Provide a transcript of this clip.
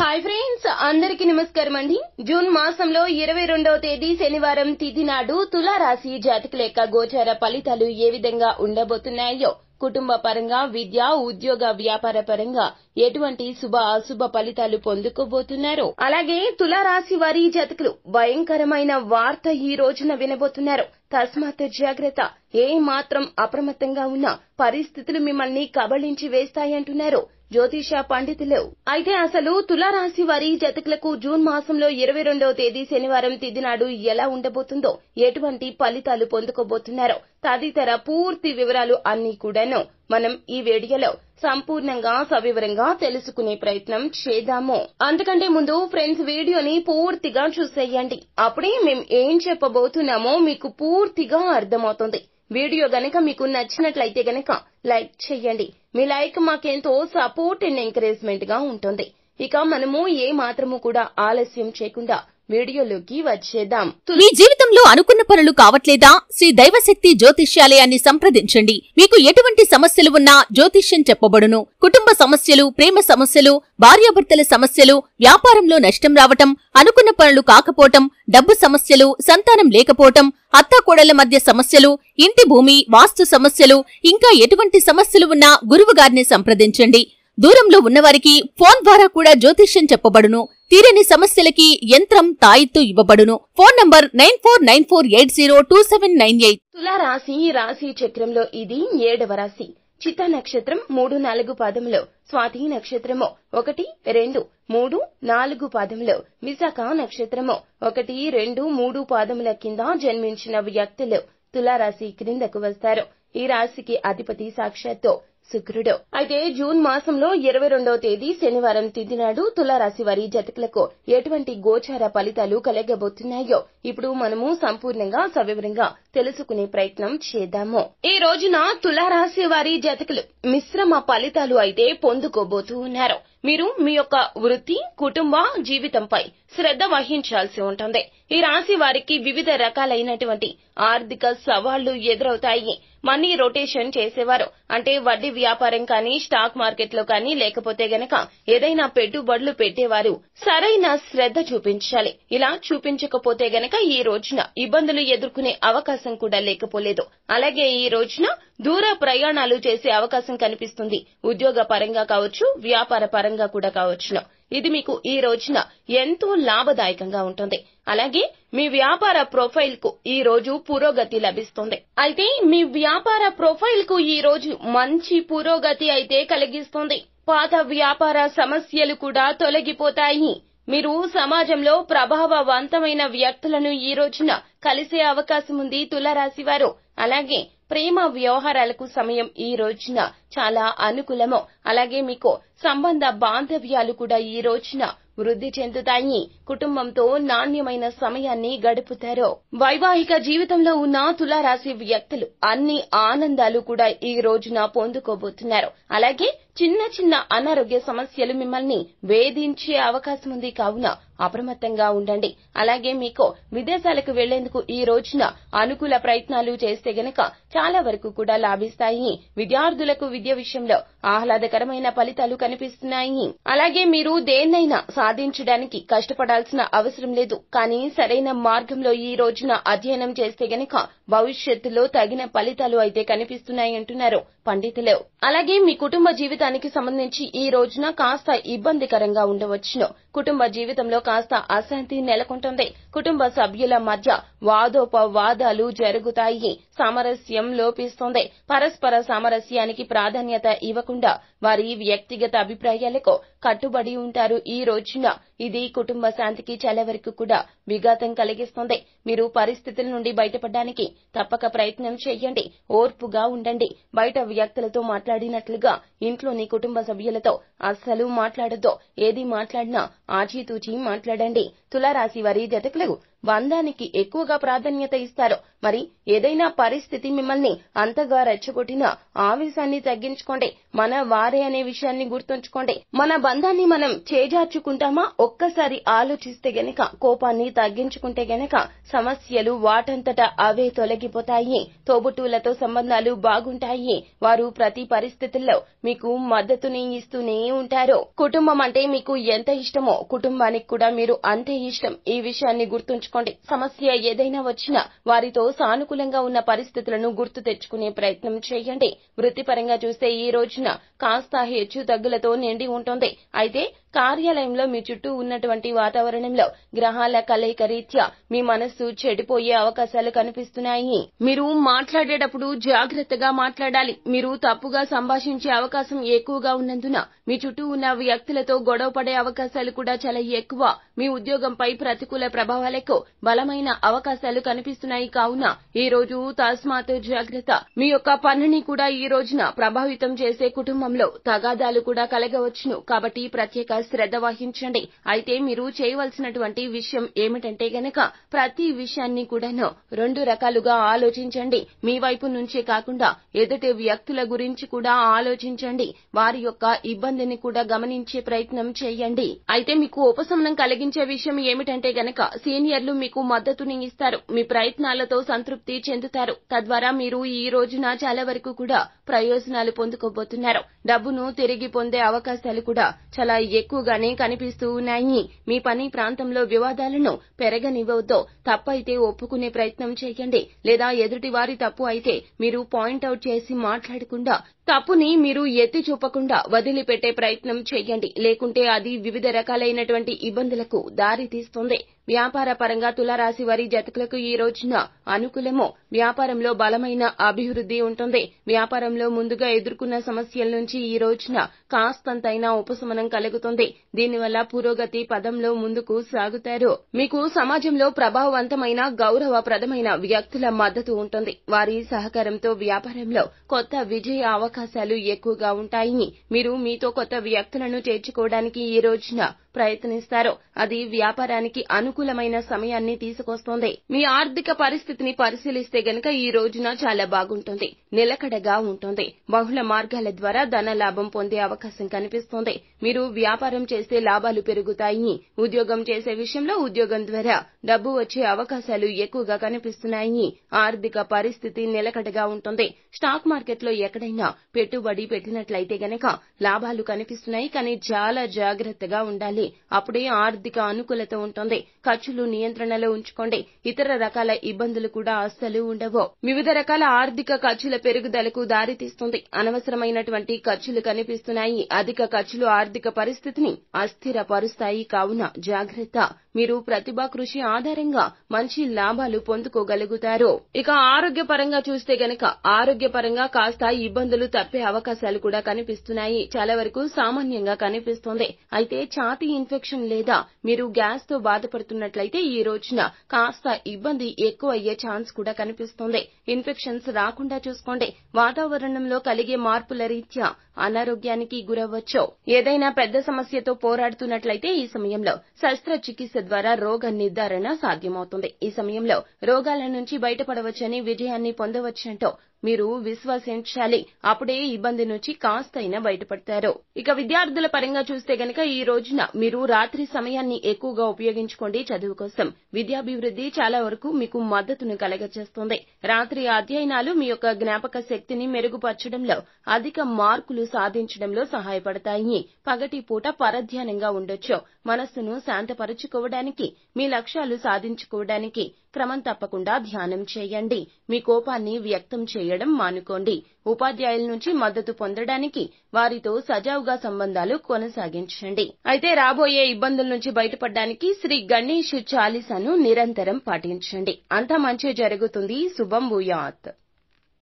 hi friends అందరికి నమస్కారం అండి జూన్ మాసంలో ఇరవై రెండవ తేదీ శనివారం తిథి నాడు తులారాశి జాతకుల యొక్క గోచార ఫలితాలు ఏ విధంగా ఉండబోతున్నాయో కుటుంబ పరంగా విద్య ఉద్యోగ వ్యాపార పరంగా ఎటువంటి శుభ అశుభ ఫలితాలు పొందుకోబోతున్నారో అలాగే తులారాశి వారి జతకులు భయంకరమైన వార్త ఈ రోజున వినబోతున్నారు తస్మాత్ జాగ్రత్త ఏ మాత్రం అప్రమత్తంగా ఉన్న పరిస్థితులు మిమ్మల్ని కబళించి వేస్తాయంటున్నారు జ్యోతిష పండితులు అయితే అసలు తులారాశి వారి జతకులకు జూన్ మాసంలో ఇరవై రెండవ తేదీ శనివారం తిదినాడు ఎలా ఉండబోతుందో ఎటువంటి ఫలితాలు పొందుకోబోతున్నారో తదితర పూర్తి వివరాలు అన్ని కూడాను మనం ఈ వీడియోలో సంపూర్ణంగా సవివరంగా తెలుసుకునే ప్రయత్నం చేద్దాము అందుకంటే ముందు ఫ్రెండ్స్ వీడియోని పూర్తిగా చూసేయండి అప్పుడే మేము ఏం చెప్పబోతున్నామో మీకు పూర్తిగా అర్థమవుతుంది వీడియో గనక మీకు నచ్చినట్లయితే గనక లైక్ చేయండి మీ లైక్ మాకెంతో సపోర్ట్ అండ్ ఎంకరేజ్మెంట్ గా ఉంటుంది ఇక మనము ఏ మాత్రము కూడా ఆలస్యం చేయకుండా వీడియోలోకి వచ్చేద్దాం మీ జీవితంలో అనుకున్న పనులు కావట్లేదా శ్రీ దైవశక్తి జ్యోతిష్యాలయాన్ని సంప్రదించండి మీకు ఎటువంటి సమస్యలు ఉన్నా జ్యోతిష్యం చెప్పబడును కుటుంబ సమస్యలు ప్రేమ సమస్యలు భార్యాభర్తల సమస్యలు వ్యాపారంలో నష్టం రావటం అనుకున్న పనులు కాకపోవటం డబ్బు సమస్యలు సంతానం లేకపోవటం అత్తాకోడళ్ల మధ్య సమస్యలు ఇంటి భూమి వాస్తు సమస్యలు ఇంకా ఎటువంటి సమస్యలు ఉన్నా గురువుగారిని సంప్రదించండి దూరంలో ఉన్నవారికి ఫోన్ ద్వారా కూడా జ్యోతిష్యం చెప్పబడును తీరని సమస్యలకి యంత్రం తాయిత్తు ఇవ్వబడును phone number nine four nine four eight zero two seven nine eight తులారాశి రాశి చక్రంలో ఇది ఏడవ రాశి చిత్త నక్షత్రం మూడు నాలుగు పాదంలో స్వాతి నక్షత్రము ఒకటి రెండు మూడు నాలుగు పాదంలో విశాఖ నక్షత్రము ఒకటి రెండు మూడు పాదముల కింద జన్మించిన వ్యక్తులు తులారాశి క్రిందకు వస్తారు ఈ రాశికి అధిపతి సాక్షాత్తు శుక్రుడు అయితే జూన్ మాసంలో ఇరవై రెండవ తేదీ శనివారం నాడు తులారాశి వారి జతకులకు ఎటువంటి గోచార ఫలితాలు కలగబోతున్నాయో ఇప్పుడు మనము సంపూర్ణంగా సవివరంగా తెలుసుకునే ప్రయత్నం చేద్దాము ఈ రోజున తులారాశి వారి జతకులు మిశ్రమ ఫలితాలు అయితే పొందుకోబోతూ ఉన్నారు మీరు మీ యొక్క వృత్తి కుటుంబ జీవితంపై శ్రద్ధ వహించాల్సి ఉంటుంది ఈ రాశి వారికి వివిధ రకాలైనటువంటి ఆర్థిక సవాళ్లు ఎదురవుతాయి మనీ రొటేషన్ చేసేవారు అంటే వడ్డీ వ్యాపారం కానీ స్టాక్ మార్కెట్ లో కానీ లేకపోతే గనక ఏదైనా పెట్టుబడులు పెట్టేవారు సరైన శ్రద్ధ చూపించాలి ఇలా చూపించకపోతే గనక ఈ రోజున ఇబ్బందులు ఎదుర్కొనే అవకాశం కూడా లేకపోలేదు అలాగే ఈ రోజున దూర ప్రయాణాలు చేసే అవకాశం కనిపిస్తుంది ఉద్యోగ పరంగా కావచ్చు వ్యాపార పరంగా కూడా కావచ్చును ఇది మీకు ఈ రోజున ఎంతో లాభదాయకంగా ఉంటుంది అలాగే మీ వ్యాపార ప్రొఫైల్ కు ఈ రోజు పురోగతి లభిస్తుంది అయితే మీ వ్యాపార ప్రొఫైల్ కు ఈ రోజు మంచి పురోగతి అయితే కలిగిస్తుంది పాత వ్యాపార సమస్యలు కూడా తొలగిపోతాయి మీరు సమాజంలో ప్రభావవంతమైన వ్యక్తులను ఈ రోజున కలిసే అవకాశం ఉంది వారు అలాగే ప్రేమ వ్యవహారాలకు సమయం ఈ రోజున చాలా అనుకూలము అలాగే మీకు సంబంధ బాంధవ్యాలు కూడా ఈ రోజున వృద్ధి చెందుతాయి కుటుంబంతో నాణ్యమైన సమయాన్ని గడుపుతారు వైవాహిక జీవితంలో ఉన్న తులారాశి వ్యక్తులు అన్ని ఆనందాలు కూడా ఈ రోజున పొందుకోబోతున్నారు అలాగే చిన్న చిన్న అనారోగ్య సమస్యలు మిమ్మల్ని వేధించే అవకాశం ఉంది కావున అప్రమత్తంగా ఉండండి అలాగే మీకు విదేశాలకు వెళ్లేందుకు ఈ రోజున అనుకూల ప్రయత్నాలు చేస్తే గనక చాలా వరకు కూడా లాభిస్తాయి విద్యార్థులకు విద్య విషయంలో ఆహ్లాదకరమైన ఫలితాలు కనిపిస్తున్నాయి అలాగే మీరు దేన్నైనా సాధించడానికి కష్టపడాల్సిన అవసరం లేదు కానీ సరైన మార్గంలో ఈ రోజున అధ్యయనం చేస్తే గనక భవిష్యత్తులో తగిన ఫలితాలు అయితే కనిపిస్తున్నాయి అంటున్నారు పండితులేవు అలాగే మీ కుటుంబ జీవితానికి సంబంధించి ఈ రోజున కాస్త ఇబ్బందికరంగా ఉండవచ్చును కుటుంబ జీవితంలో కాస్త అశాంతి నెలకొంటుంది కుటుంబ సభ్యుల మధ్య వాదోపవాదాలు జరుగుతాయి సామరస్యం లోపిస్తుంది పరస్పర సామరస్యానికి ప్రాధాన్యత ఇవ్వకుండా వారి వ్యక్తిగత అభిప్రాయాలకు కట్టుబడి ఉంటారు ఈ రోజున ఇది కుటుంబ శాంతికి చాలా వరకు కూడా విఘాతం కలిగిస్తుంది మీరు పరిస్థితుల నుండి బయటపడడానికి తప్పక ప్రయత్నం చేయండి ఓర్పుగా ఉండండి బయట వ్యక్తులతో మాట్లాడినట్లుగా ఇంట్లోని కుటుంబ సభ్యులతో అస్సలు మాట్లాడొద్దు ఏది మాట్లాడినా ఆచితూచి మాట్లాడండి తులారాశి వారి జతకులకు బంధానికి ఎక్కువగా ప్రాధాన్యత ఇస్తారో మరి ఏదైనా పరిస్థితి మిమ్మల్ని అంతగా రెచ్చగొట్టినా ఆవేశాన్ని తగ్గించుకోండి మన వారే అనే విషయాన్ని గుర్తుంచుకోండి మన బంధాన్ని మనం చేజార్చుకుంటామా ఒక్కసారి ఆలోచిస్తే గనక కోపాన్ని తగ్గించుకుంటే గనక సమస్యలు వాటంతట అవే తొలగిపోతాయి తోబుట్టువులతో సంబంధాలు బాగుంటాయి వారు ప్రతి పరిస్థితుల్లో మీకు మద్దతుని ఇస్తూనే ఉంటారు కుటుంబం అంటే మీకు ఎంత ఇష్టమో కుటుంబానికి కూడా మీరు అంతే ఇష్టం ఈ విషయాన్ని గుర్తుంచుకోండి గుర్తుంచుకోండి సమస్య ఏదైనా వచ్చినా వారితో సానుకూలంగా ఉన్న పరిస్థితులను గుర్తు తెచ్చుకునే ప్రయత్నం చేయండి వృత్తిపరంగా చూస్తే ఈ రోజున కాస్త హెచ్చు తగ్గులతో నిండి ఉంటుంది అయితే కార్యాలయంలో మీ చుట్టూ ఉన్నటువంటి వాతావరణంలో గ్రహాల కలయిక రీత్యా మీ మనస్సు చెడిపోయే అవకాశాలు కనిపిస్తున్నాయి మీరు మాట్లాడేటప్పుడు జాగ్రత్తగా మాట్లాడాలి మీరు తప్పుగా సంభాషించే అవకాశం ఎక్కువగా ఉన్నందున మీ చుట్టూ ఉన్న వ్యక్తులతో గొడవ పడే అవకాశాలు కూడా చాలా ఎక్కువ మీ ఉద్యోగంపై ప్రతికూల ప్రభావాలకు బలమైన అవకాశాలు కనిపిస్తున్నాయి కావున ఈ రోజు తస్మాత్ జాగ్రత్త మీ యొక్క పనిని కూడా ఈ రోజున ప్రభావితం చేసే కుటుంబంలో తగాదాలు కూడా కలగవచ్చును కాబట్టి ప్రత్యేక శ్రద్ధ వహించండి అయితే మీరు చేయవలసినటువంటి విషయం ఏమిటంటే గనక ప్రతి విషయాన్ని కూడాను రెండు రకాలుగా ఆలోచించండి మీ వైపు నుంచే కాకుండా ఎదుటి వ్యక్తుల గురించి కూడా ఆలోచించండి వారి యొక్క ఇబ్బందిని కూడా గమనించే ప్రయత్నం చేయండి అయితే మీకు ఉపశమనం కలిగించే విషయం ఏమిటంటే గనక సీనియర్లు ప్రజలు మీకు మద్దతుని ఇస్తారు మీ ప్రయత్నాలతో సంతృప్తి చెందుతారు తద్వారా మీరు ఈ రోజున చాలా వరకు కూడా ప్రయోజనాలు పొందుకోబోతున్నారు డబ్బును తిరిగి పొందే అవకాశాలు కూడా చాలా ఎక్కువగానే కనిపిస్తూ ఉన్నాయి మీ పని ప్రాంతంలో వివాదాలను పెరగనివ్వద్దు తప్పైతే ఒప్పుకునే ప్రయత్నం చేయండి లేదా ఎదుటివారి తప్పు అయితే మీరు పాయింట్ అవుట్ చేసి మాట్లాడకుండా తప్పుని మీరు ఎత్తి చూపకుండా వదిలిపెట్టే ప్రయత్నం చేయండి లేకుంటే అది వివిధ రకాలైనటువంటి ఇబ్బందులకు దారి తీస్తుంది వ్యాపార పరంగా తులారాశి వారి జతకులకు ఈ రోజున అనుకూలము వ్యాపారంలో బలమైన అభివృద్ధి ఉంటుంది వ్యాపారంలో ముందుగా ఎదుర్కొన్న సమస్యల నుంచి ఈ రోజున కాస్తంతైనా ఉపశమనం కలుగుతుంది దీనివల్ల పురోగతి పదంలో ముందుకు సాగుతారు మీకు సమాజంలో ప్రభావవంతమైన గౌరవప్రదమైన వ్యక్తుల మద్దతు ఉంటుంది వారి సహకారంతో వ్యాపారంలో కొత్త విజయ అవకాశం అవకాశాలు ఎక్కువగా ఉంటాయని మీరు మీతో కొత్త వ్యక్తులను చేర్చుకోవడానికి ఈ రోజున ప్రయత్నిస్తారు అది వ్యాపారానికి అనుకూలమైన సమయాన్ని తీసుకొస్తోంది మీ ఆర్థిక పరిస్థితిని పరిశీలిస్తే గనక ఈ రోజున చాలా బాగుంటుంది నిలకడగా ఉంటుంది బహుళ మార్గాల ద్వారా ధన లాభం పొందే అవకాశం కనిపిస్తోంది మీరు వ్యాపారం చేస్తే లాభాలు పెరుగుతాయి ఉద్యోగం చేసే విషయంలో ఉద్యోగం ద్వారా డబ్బు వచ్చే అవకాశాలు ఎక్కువగా కనిపిస్తున్నాయి ఆర్థిక పరిస్థితి నిలకడగా ఉంటుంది స్టాక్ మార్కెట్లో ఎక్కడైనా పెట్టుబడి పెట్టినట్లయితే గనక లాభాలు కనిపిస్తున్నాయి కానీ చాలా జాగ్రత్తగా ఉండాలి అప్పుడే ఆర్థిక అనుకూలత ఉంటుంది ఖర్చులు నియంత్రణలో ఉంచుకోండి ఇతర రకాల ఇబ్బందులు కూడా అస్సలు ఉండవు వివిధ రకాల ఆర్థిక ఖర్చుల పెరుగుదలకు దారితీస్తుంది అనవసరమైనటువంటి ఖర్చులు కనిపిస్తున్నాయి అధిక ఖర్చులు ఆర్థిక పరిస్థితిని అస్థిరపరుస్తాయి కావున జాగ్రత్త మీరు ప్రతిభా కృషి ఆధారంగా మంచి లాభాలు పొందుకోగలుగుతారు ఇక ఆరోగ్య పరంగా చూస్తే గనక ఆరోగ్యపరంగా కాస్త ఇబ్బందులు తప్పే అవకాశాలు కూడా కనిపిస్తున్నాయి చాలా వరకు సామాన్యంగా కనిపిస్తోంది అయితే ఛాతి యూరినరీ ఇన్ఫెక్షన్ లేదా మీరు గ్యాస్ తో బాధపడుతున్నట్లయితే ఈ రోజున కాస్త ఇబ్బంది ఎక్కువ అయ్యే ఛాన్స్ కూడా కనిపిస్తోంది ఇన్ఫెక్షన్స్ రాకుండా చూసుకోండి వాతావరణంలో కలిగే మార్పుల రీత్యా అనారోగ్యానికి గురవ్వచ్చు ఏదైనా పెద్ద సమస్యతో పోరాడుతున్నట్లయితే ఈ సమయంలో శస్త్రచికిత్స ద్వారా రోగ నిర్ధారణ సాధ్యమవుతుంది ఈ సమయంలో రోగాల నుంచి బయటపడవచ్చని విజయాన్ని పొందవచ్చంటూ మీరు విశ్వసించాలి అప్పుడే ఇబ్బంది నుంచి కాస్తైనా బయటపడతారు ఇక విద్యార్థుల పరంగా చూస్తే గనక ఈ రోజున మీరు రాత్రి సమయాన్ని ఎక్కువగా ఉపయోగించుకోండి చదువు కోసం విద్యాభివృద్ధి చాలా వరకు మీకు మద్దతును కలగజేస్తుంది రాత్రి అధ్యయనాలు మీ యొక్క జ్ఞాపక శక్తిని మెరుగుపరచడంలో అధిక మార్కులు సాధించడంలో సహాయపడతాయి పగటి పూట పరధ్యానంగా ఉండొచ్చు మనస్సును శాంతపరచుకోవడానికి మీ లక్ష్యాలు సాధించుకోవడానికి క్రమం తప్పకుండా ధ్యానం చేయండి మీ కోపాన్ని వ్యక్తం చేయడం మానుకోండి ఉపాధ్యాయుల నుంచి మద్దతు పొందడానికి వారితో సజావుగా సంబంధాలు కొనసాగించండి అయితే రాబోయే ఇబ్బందుల నుంచి బయటపడడానికి శ్రీ గణేష్ చాలీసాను నిరంతరం పాటించండి అంతా మంచి జరుగుతుంది శుభం భూయాత్